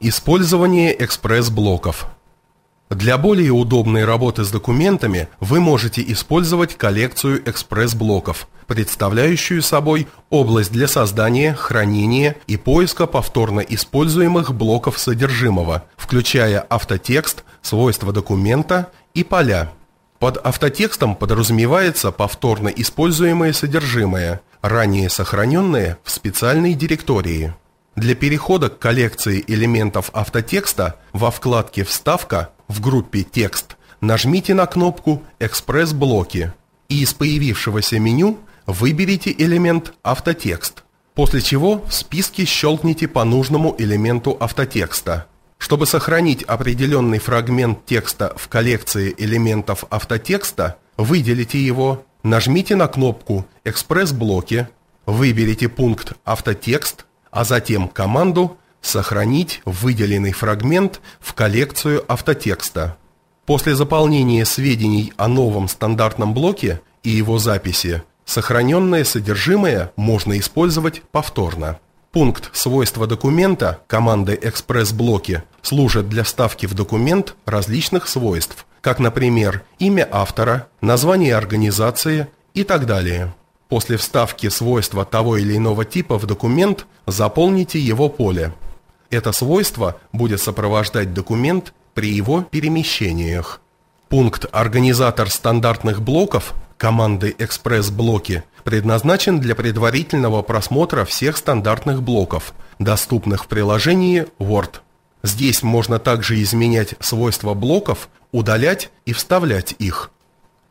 Использование экспресс-блоков. Для более удобной работы с документами вы можете использовать коллекцию экспресс-блоков, представляющую собой область для создания, хранения и поиска повторно используемых блоков содержимого, включая автотекст, свойства документа и поля. Под автотекстом подразумевается повторно используемое содержимое, ранее сохраненное в специальной директории. Для перехода к коллекции элементов автотекста во вкладке «Вставка» в группе «Текст» нажмите на кнопку «Экспресс-блоки» и из появившегося меню выберите элемент «Автотекст», после чего в списке щелкните по нужному элементу автотекста. Чтобы сохранить определенный фрагмент текста в коллекции элементов автотекста, выделите его, нажмите на кнопку «Экспресс-блоки», выберите пункт «Автотекст», а затем команду «Сохранить выделенный фрагмент в коллекцию автотекста». После заполнения сведений о новом стандартном блоке и его записи, сохраненное содержимое можно использовать повторно. Пункт свойства документа команды «Экспресс-блоки» служит для вставки в документ различных свойств, как, например, имя автора, название организации и так далее. После вставки свойства того или иного типа в документ заполните его поле. Это свойство будет сопровождать документ при его перемещениях. Пункт «Организатор стандартных блоков» команды «Экспресс-блоки» предназначен для предварительного просмотра всех стандартных блоков, доступных в приложении Word. Здесь можно также изменять свойства блоков, удалять и вставлять их –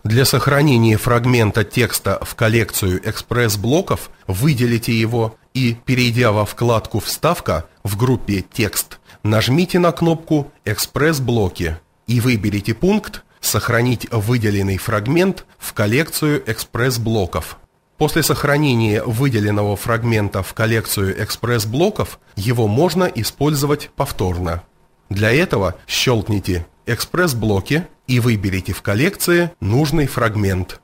для сохранения фрагмента текста в коллекцию экспресс-блоков выделите его и, перейдя во вкладку «Вставка» в группе «Текст», нажмите на кнопку «Экспресс-блоки» и выберите пункт «Сохранить выделенный фрагмент в коллекцию экспресс-блоков». После сохранения выделенного фрагмента в коллекцию экспресс-блоков его можно использовать повторно. Для этого щелкните экспресс-блоке и выберите в коллекции нужный фрагмент.